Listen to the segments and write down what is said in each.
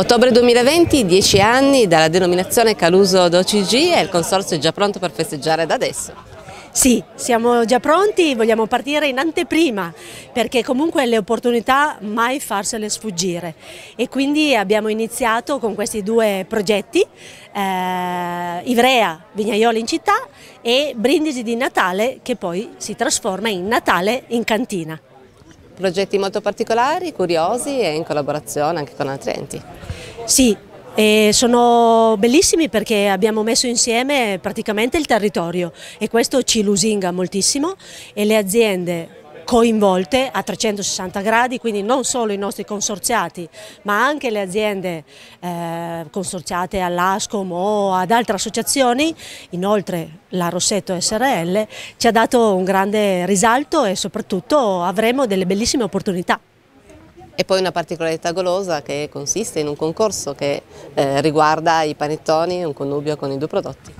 Ottobre 2020, 10 anni dalla denominazione Caluso d'OCG e il consorzio è già pronto per festeggiare da adesso. Sì, siamo già pronti, vogliamo partire in anteprima perché comunque le opportunità mai farsele sfuggire e quindi abbiamo iniziato con questi due progetti, eh, Ivrea Vignaioli in città e Brindisi di Natale che poi si trasforma in Natale in cantina progetti molto particolari, curiosi e in collaborazione anche con altri enti. Sì, e sono bellissimi perché abbiamo messo insieme praticamente il territorio e questo ci lusinga moltissimo e le aziende coinvolte a 360 gradi, quindi non solo i nostri consorziati, ma anche le aziende eh, consorziate all'ASCOM o ad altre associazioni. Inoltre la Rossetto SRL ci ha dato un grande risalto e soprattutto avremo delle bellissime opportunità. E poi una particolarità golosa che consiste in un concorso che eh, riguarda i panettoni e un connubio con i due prodotti.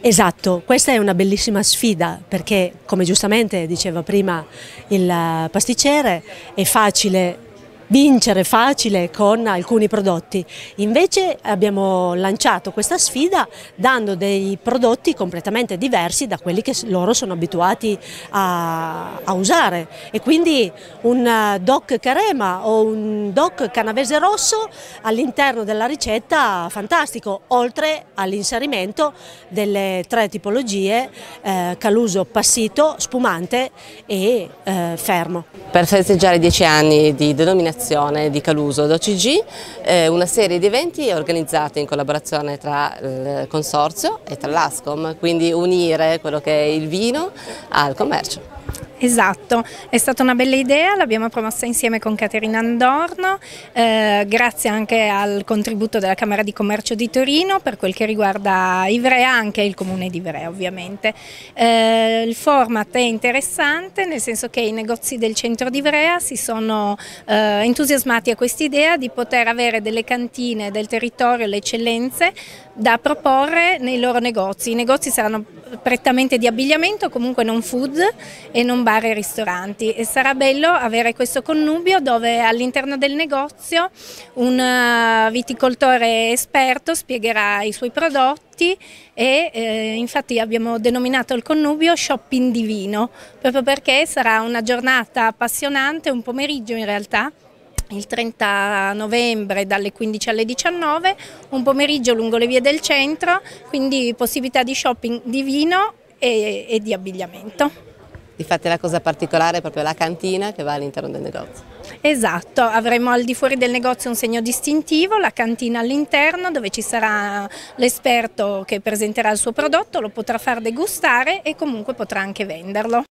Esatto, questa è una bellissima sfida perché come giustamente diceva prima il eh, pasticcere è facile vincere facile con alcuni prodotti. Invece abbiamo lanciato questa sfida dando dei prodotti completamente diversi da quelli che loro sono abituati a, a usare e quindi un doc carema o un doc canavese rosso all'interno della ricetta fantastico, oltre all'inserimento delle tre tipologie eh, caluso, passito, spumante e eh, fermo. Per festeggiare dieci anni di denominazione delegazione di Caluso d'OCG, eh, una serie di eventi organizzati in collaborazione tra eh, il Consorzio e tra l'ASCOM, quindi unire quello che è il vino al commercio. Esatto, è stata una bella idea, l'abbiamo promossa insieme con Caterina Andorno, eh, grazie anche al contributo della Camera di Commercio di Torino per quel che riguarda Ivrea, anche il comune di Ivrea ovviamente. Eh, il format è interessante nel senso che i negozi del centro di Ivrea si sono eh, entusiasmati a quest'idea di poter avere delle cantine del territorio, le eccellenze da proporre nei loro negozi. I negozi saranno prettamente di abbigliamento, comunque non food e non bar e ristoranti e sarà bello avere questo connubio dove all'interno del negozio un eh, viticoltore esperto spiegherà i suoi prodotti e eh, infatti abbiamo denominato il connubio shopping divino, proprio perché sarà una giornata appassionante, un pomeriggio in realtà il 30 novembre dalle 15 alle 19, un pomeriggio lungo le vie del centro, quindi possibilità di shopping di vino e, e di abbigliamento. Difatti la cosa particolare è proprio la cantina che va all'interno del negozio. Esatto, avremo al di fuori del negozio un segno distintivo, la cantina all'interno dove ci sarà l'esperto che presenterà il suo prodotto, lo potrà far degustare e comunque potrà anche venderlo.